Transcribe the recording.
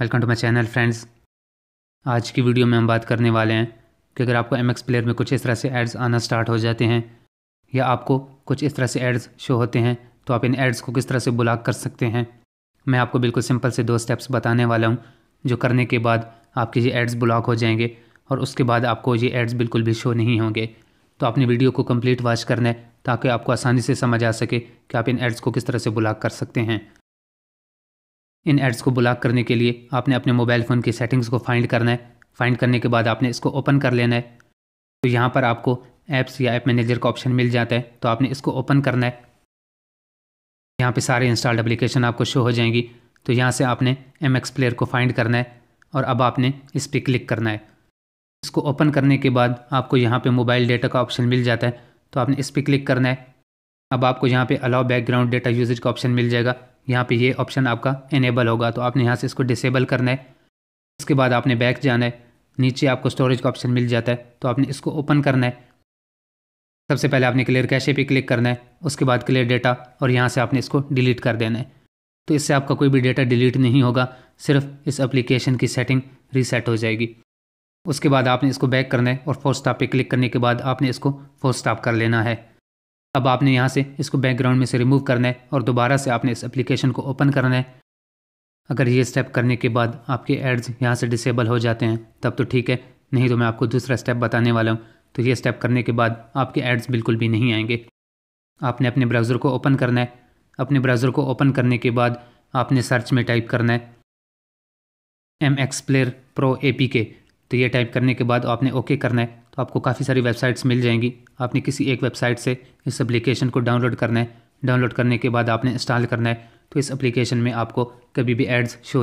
welcome to my channel friends आज की video में हम बात करने वाले हैं कि अगर आपको एम प्लेयर में कुछ इस तरह से एड्स आना स्टार्ट हो जाते हैं या आपको कुछ इस तरह से एड्स शो होते हैं तो आप इन एड्स को किस तरह से ब्लॉक कर सकते हैं मैं आपको बिल्कुल सिंपल से दो स्टेप्स बताने वाला हूँ जो करने के बाद आपके ये एड्स ब्लॉक हो जाएंगे और उसके बाद आपको ये एड्स बिल्कुल भी शो नहीं होंगे तो आपने वीडियो को कम्प्लीट वॉच करना है ताकि आपको आसानी से समझ आ सके कि आप इन एड्स को किस तरह से ब्लॉक कर सकते हैं इन एड्स को ब्लॉक करने के लिए आपने अपने मोबाइल फ़ोन की सेटिंग्स को फाइंड करना है फाइंड करने के बाद आपने इसको ओपन कर लेना है तो यहाँ पर आपको ऐप्स या ऐप मैनेजर का ऑप्शन मिल जाता है तो आपने इसको ओपन करना है यहाँ पे सारे इंस्टॉल्ड एप्लीकेशन आपको शो हो जाएंगी तो यहाँ से आपने एम एक्स प्लेयर को फाइंड करना है और अब आपने इस पर क्लिक करना है इसको ओपन करने के बाद आपको यहाँ पे मोबाइल डेटा का ऑप्शन मिल जाता है तो आपने इस पर क्लिक करना है अब आपको यहाँ पे अलाउ बैकग्राउंड डेटा यूजेज का ऑप्शन मिल जाएगा यहाँ पे ये ऑप्शन आपका इनेबल होगा तो आपने यहाँ से इसको डिसेबल करना है इसके बाद आपने बैक जाना है नीचे आपको स्टोरेज का ऑप्शन मिल जाता है तो आपने इसको ओपन करना है सबसे पहले आपने क्लियर कैशे पे क्लिक करना है उसके बाद क्लियर डेटा और यहाँ से आपने इसको डिलीट कर देना है तो इससे आपका कोई भी डेटा डिलीट नहीं होगा सिर्फ इस एप्लीकेशन की सेटिंग रीसेट हो जाएगी उसके बाद आपने इसको बैक करना है और फोर स्टाप पे क्लिक करने के बाद आपने इसको फोर स्टाप कर लेना है अब आपने यहाँ से इसको बैकग्राउंड में से रिमूव करना है और दोबारा से आपने इस एप्लीकेशन को ओपन करना है अगर ये स्टेप करने के बाद आपके एड्स यहाँ से डिसेबल हो जाते हैं तब तो ठीक है नहीं तो मैं आपको दूसरा स्टेप बताने वाला हूँ तो ये स्टेप करने के बाद आपके एड्स बिल्कुल भी नहीं आएंगे आपने अपने ब्राउज़र को ओपन करना है अपने ब्राउज़र को ओपन करने के बाद आपने सर्च में टाइप करना है M X player pro A P K तो ये टाइप करने के बाद आपने ओके करना है तो आपको काफ़ी सारी वेबसाइट्स मिल जाएंगी आपने किसी एक वेबसाइट से इस एप्लीकेशन को डाउनलोड करना है डाउनलोड करने के बाद आपने इंस्टॉल करना है तो इस एप्लीकेशन में आपको कभी भी एड्स शो